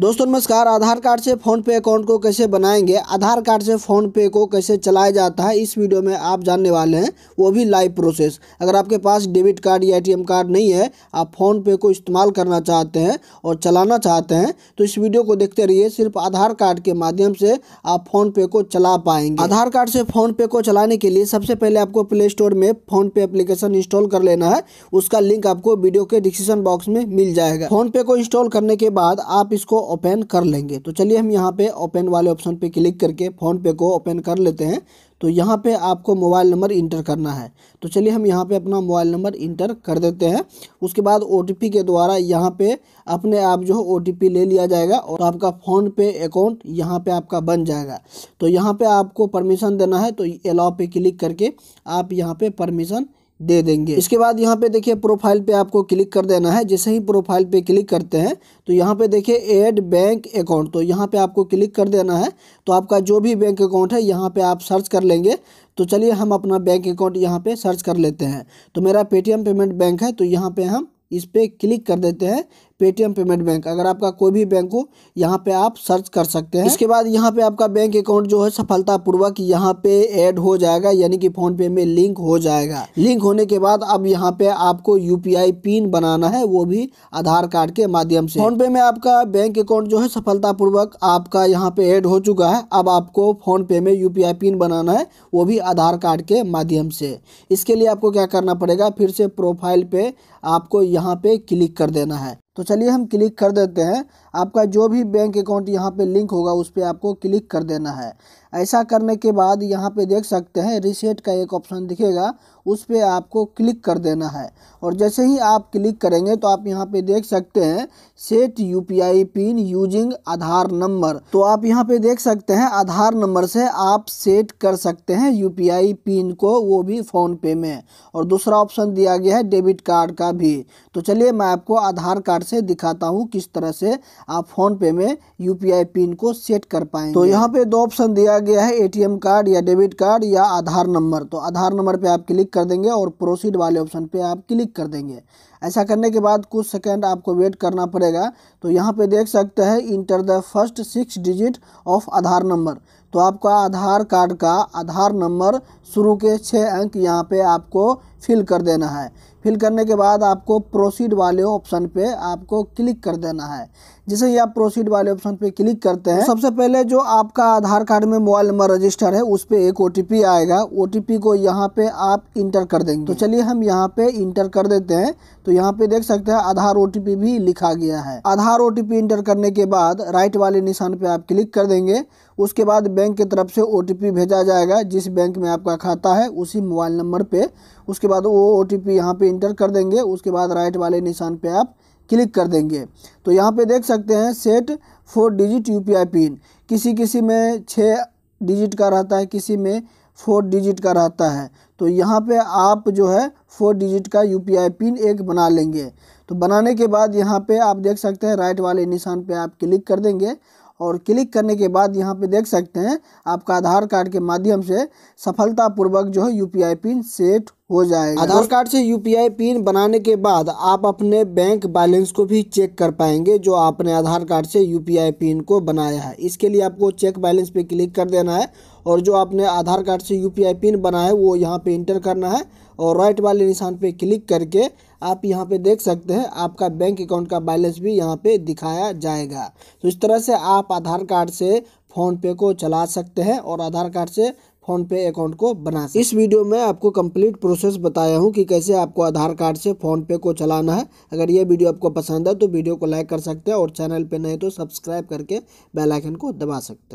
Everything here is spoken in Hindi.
दोस्तों नमस्कार आधार कार्ड से फ़ोन पे अकाउंट को कैसे बनाएंगे आधार कार्ड से फ़ोन पे को कैसे चलाया जाता है इस वीडियो में आप जानने वाले हैं वो भी लाइव प्रोसेस अगर आपके पास डेबिट कार्ड या एटीएम कार्ड नहीं है आप फ़ोन पे को इस्तेमाल करना चाहते हैं और चलाना चाहते हैं तो इस वीडियो को देखते रहिए सिर्फ आधार कार्ड के माध्यम से आप फ़ोन पे को चला पाएंगे आधार कार्ड से फ़ोन पे को चलाने के लिए सबसे पहले आपको प्ले स्टोर में फ़ोन पे अप्लीकेशन इंस्टॉल कर लेना है उसका लिंक आपको वीडियो के डिस्क्रिप्शन बॉक्स में मिल जाएगा फ़ोन पे को इंस्टॉल करने के बाद आप इसको ओपन कर लेंगे तो चलिए हम यहाँ पे ओपन वाले ऑप्शन पे क्लिक करके फ़ोनपे को ओपन कर लेते हैं तो यहाँ पे आपको मोबाइल नंबर इंटर करना है तो चलिए हम यहाँ पे अपना मोबाइल नंबर इंटर कर देते हैं उसके बाद ओ के द्वारा यहाँ पे अपने आप जो है ओ ले लिया जाएगा और आपका फ़ोन पे अकाउंट यहाँ पे आपका बन जाएगा तो यहाँ पे आपको परमिशन देना है तो अलाव पे क्लिक करके आप यहाँ पे परमिशन दे देंगे इसके बाद यहाँ पे देखिए प्रोफाइल पे आपको क्लिक कर देना है जैसे ही प्रोफाइल पे क्लिक करते हैं तो यहाँ पे देखिए एड बैंक अकाउंट तो यहाँ पे आपको क्लिक कर देना है तो आपका जो भी बैंक अकाउंट है यहाँ पे आप सर्च कर लेंगे तो चलिए हम अपना बैंक अकाउंट यहाँ पे सर्च कर लेते हैं तो मेरा पेटीएम पेमेंट बैंक है तो यहाँ पे हम इस पर क्लिक कर देते हैं पेटीएम पेमेंट बैंक अगर आपका कोई भी बैंक हो यहाँ पे आप सर्च कर सकते हैं इसके बाद यहाँ पे आपका बैंक अकाउंट जो है सफलतापूर्वक यहाँ पे ऐड हो जाएगा यानी कि फोन पे में लिंक हो जाएगा लिंक होने के बाद अब यहाँ पे आपको यूपीआई पिन बनाना है वो भी आधार कार्ड के माध्यम से फोन पे में आपका बैंक अकाउंट जो है सफलतापूर्वक आपका यहाँ पे ऐड हो चुका है अब आपको फोन पे में यूपीआई पिन बनाना है वो भी आधार कार्ड के माध्यम से इसके लिए आपको क्या करना पड़ेगा फिर से प्रोफाइल पे आपको यहाँ पे क्लिक कर देना है तो चलिए हम क्लिक कर देते हैं आपका जो भी बैंक अकाउंट यहाँ पे लिंक होगा उस पर आपको क्लिक कर देना है ऐसा करने के बाद यहाँ पे देख सकते हैं रिसेट का एक ऑप्शन दिखेगा उस पर आपको क्लिक कर देना है और जैसे ही आप क्लिक करेंगे तो आप यहाँ पे देख सकते हैं set UPI pin using Aadhaar number तो आप यहाँ पे देख सकते हैं आधार नंबर से आप सेट कर सकते हैं यू पिन को वो भी फ़ोनपे में और दूसरा ऑप्शन दिया गया है डेबिट कार्ड का भी तो चलिए मैं आपको आधार कार्ड से दिखाता हूँ किस तरह से आप फोन पे में यूपीआई पिन को सेट कर पाएंगे तो यहाँ पे दो ऑप्शन दिया गया है एटीएम कार्ड या डेबिट कार्ड या आधार नंबर तो आधार नंबर पे आप क्लिक कर देंगे और प्रोसीड वाले ऑप्शन पे आप क्लिक कर देंगे ऐसा करने के बाद कुछ सेकंड आपको वेट करना पड़ेगा तो यहाँ पे देख सकते हैं enter the first six digit of Aadhaar number तो आपका आधार कार्ड का आधार नंबर शुरू के छः अंक यहाँ पे आपको फिल कर देना है फिल करने के बाद आपको प्रोसीड वाले ऑप्शन पे आपको क्लिक कर देना है जैसे ही आप प्रोसीड वाले ऑप्शन पे क्लिक करते हैं तो सबसे पहले जो आपका आधार कार्ड में मोबाइल नंबर रजिस्टर है उस पर एक ओ आएगा ओ को यहाँ पे आप इंटर कर देंगे तो चलिए हम यहाँ पे इंटर कर देते हैं तो यहाँ पे देख सकते हैं आधार ओ भी लिखा गया है आधार ओ इंटर करने के बाद राइट वाले निशान पर आप क्लिक कर देंगे उसके बाद बैंक बैंक की तरफ से ओ भेजा जाएगा जिस बैंक में आपका खाता है उसी मोबाइल नंबर पर उसके बाद वो ओ टी पी इंटर कर देंगे उसके बाद राइट वाले निशान पर आप क्लिक कर देंगे तो यहाँ पे देख सकते हैं set four digit U pin किसी किसी में छः डिजिट का रहता है किसी में फोर डिजिट का रहता है तो यहाँ पे आप जो है फोर डिजिट का यू पिन एक बना लेंगे तो बनाने के बाद यहाँ पे आप देख सकते हैं राइट वाले निशान पे आप क्लिक कर देंगे और क्लिक करने के बाद यहाँ पे देख सकते हैं आपका आधार कार्ड के माध्यम से सफलतापूर्वक जो है यू पिन सेट हो जाएगा आधार कार्ड से यूपीआई पिन बनाने के बाद आप अपने बैंक बैलेंस को भी चेक कर पाएंगे जो आपने आधार कार्ड से यूपीआई पिन को बनाया है इसके लिए आपको चेक बैलेंस पे क्लिक कर देना है और जो आपने आधार कार्ड से यूपीआई पिन बनाया है वो यहाँ पे इंटर करना है और राइट वाले निशान पे क्लिक करके आप यहाँ पे देख सकते हैं आपका बैंक अकाउंट का बैलेंस भी यहाँ पे दिखाया जाएगा तो इस तरह से आप आधार कार्ड से फ़ोनपे को चला सकते हैं और आधार कार्ड से फोन पे अकाउंट को बना सकते इस वीडियो में आपको कंप्लीट प्रोसेस बताया हूँ कि कैसे आपको आधार कार्ड से फोन पे को चलाना है अगर ये वीडियो आपको पसंद है तो वीडियो को लाइक कर सकते हैं और चैनल पे नए तो सब्सक्राइब करके बेल आइकन को दबा सकते हैं